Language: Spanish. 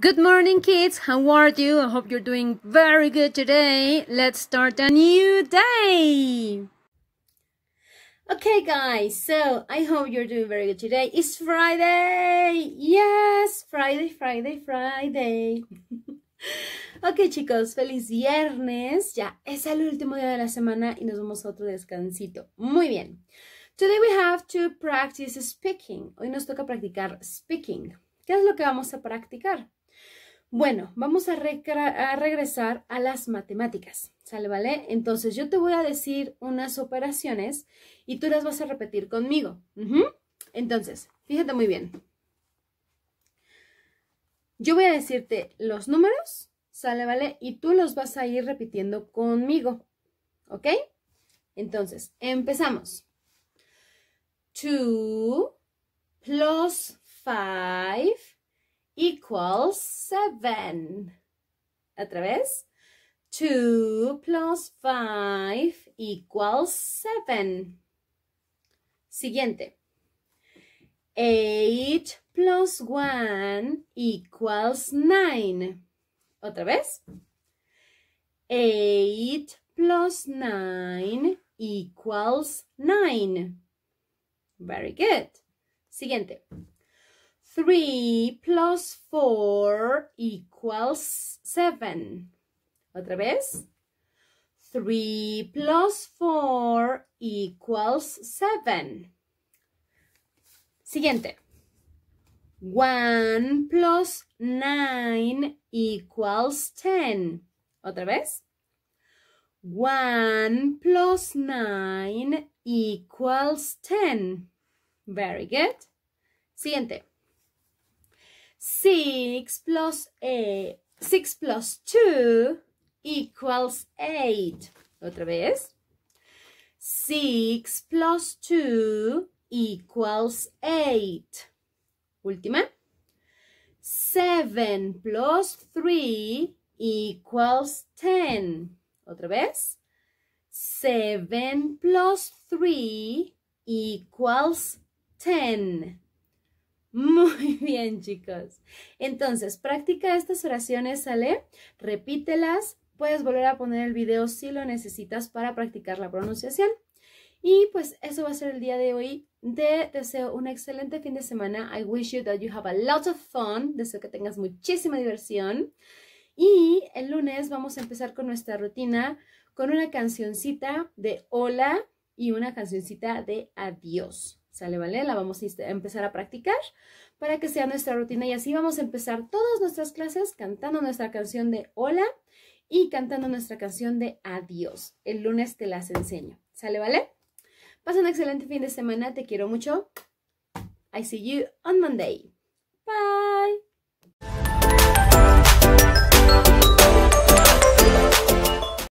Good morning, kids. How are you? I hope you're doing very good today. Let's start a new day. Okay, guys, so I hope you're doing very good today. It's Friday. Yes, Friday, Friday, Friday. Okay, chicos, feliz viernes. Ya es el último día de la semana y nos vamos a otro descansito. Muy bien. Today we have to practice speaking. Hoy nos toca practicar speaking. ¿Qué es lo que vamos a practicar? Bueno, vamos a, regresar a las matemáticas, ¿sale? ¿Vale? Entonces yo te voy a decir unas operaciones y tú las vas a repetir conmigo. Entonces, fíjate muy bien. Yo voy a decirte los números, ¿sale? ¿Vale? Y tú los vas a ir repitiendo conmigo, ¿ok? Entonces, empezamos. 2 plus 5 equals 7. Otra vez. 2 plus 5 equals 7. Siguiente. 8 plus 1 equals 9. Otra vez. 8 plus 9 equals 9. Very good. Siguiente. 3 plus 4 equals 7. Otra vez. 3 plus 4 equals 7. Siguiente. 1 plus 9 equals 10. Otra vez. 1 plus 9 equals 10. Very good. Siguiente. 6 plus, 8, 6 plus 2 equals 8. Otra vez. 6 plus 2 equals 8. Última. 7 plus 3 equals 10. Otra vez. 7 plus 3 equals 10. Muy bien, chicos. Entonces, practica estas oraciones, ¿sale? Repítelas. Puedes volver a poner el video si lo necesitas para practicar la pronunciación. Y pues eso va a ser el día de hoy. Te deseo un excelente fin de semana. I wish you that you have a lot of fun. Deseo que tengas muchísima diversión. Y el lunes vamos a empezar con nuestra rutina con una cancioncita de hola y una cancioncita de adiós. ¿Sale, vale? La vamos a empezar a practicar para que sea nuestra rutina y así vamos a empezar todas nuestras clases cantando nuestra canción de hola y cantando nuestra canción de adiós. El lunes te las enseño. ¿Sale, vale? Pasa un excelente fin de semana, te quiero mucho. I see you on Monday. Bye.